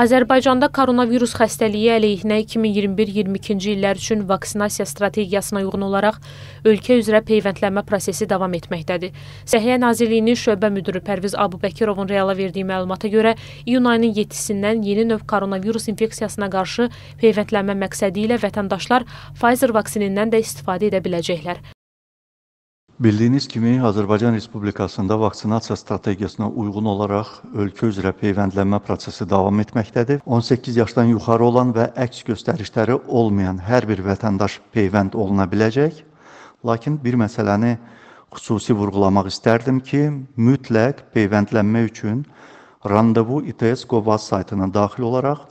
Azərbaycanda koronavirus xəstəliyi əleyhinə 2021-22-ci illər üçün vaksinasiya strategiyasına uyğun olaraq ölkə üzrə peyvəndlənmə prosesi davam etməkdədir. Səhiyyə Nazirliyinin şöbə müdürü Pərviz Abubəkirovun reala verdiyi məlumata görə iyun ayının 7-sindən yeni növ koronavirus infeksiyasına qarşı peyvəndlənmə məqsədi ilə vətəndaşlar Pfizer vaksinindən də istifadə edə biləcəklər. Bildiyiniz kimi, Azərbaycan Respublikasında vaksinasiya strategiyasına uyğun olaraq ölkə üzrə peyvəndlənmə prosesi davam etməkdədir. 18 yaşdan yuxarı olan və əks göstərişləri olmayan hər bir vətəndaş peyvənd oluna biləcək. Lakin bir məsələni xüsusi vurğulamaq istərdim ki, mütləq peyvəndlənmə üçün randevu ITS Qovaz saytına daxil olaraq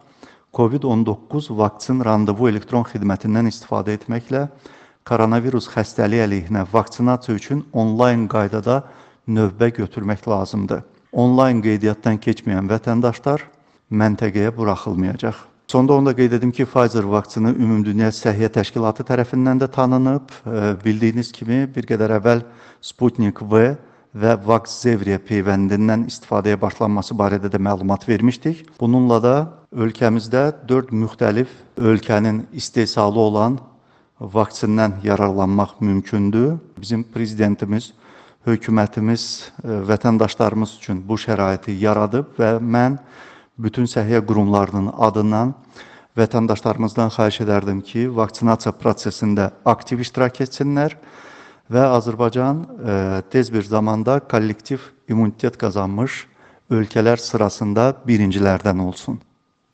COVID-19 vaksin randevu elektron xidmətindən istifadə etməklə koronavirus xəstəliyi əleyhinə vaksinasiya üçün onlayn qaydada növbə götürmək lazımdır. Onlayn qeydiyyatdan keçməyən vətəndaşlar məntəqəyə buraxılmayacaq. Sonda onu da qeyd edim ki, Pfizer vaksini Ümumdünya Səhiyyə Təşkilatı tərəfindən də tanınıb. E, bildiyiniz kimi bir qədər əvvəl Sputnik V və Vaxzevriya peyvəndindən istifadəyə başlanması barədə də məlumat vermişdik. Bununla da ölkəmizdə 4 müxtəlif ölkənin istehsalı olan vaksindən yararlanmaq mümkündür. Bizim prezidentimiz, hökumətimiz e, vətəndaşlarımız üçün bu şəraiti yaradıb və mən bütün səhiyyə qurumlarının adından vətəndaşlarımızdan xahiş edərdim ki, vaksinasiya prosesində aktiv iştirak etsinlər və Azərbaycan e, tez bir zamanda kollektiv immunitet qazanmış ölkələr sırasında birincilərdən olsun.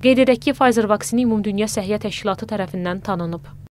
Qeyd edək ki, Pfizer vaksini Ümumdünya Səhiyyə Təşkilatı tərəfindən tanınıb.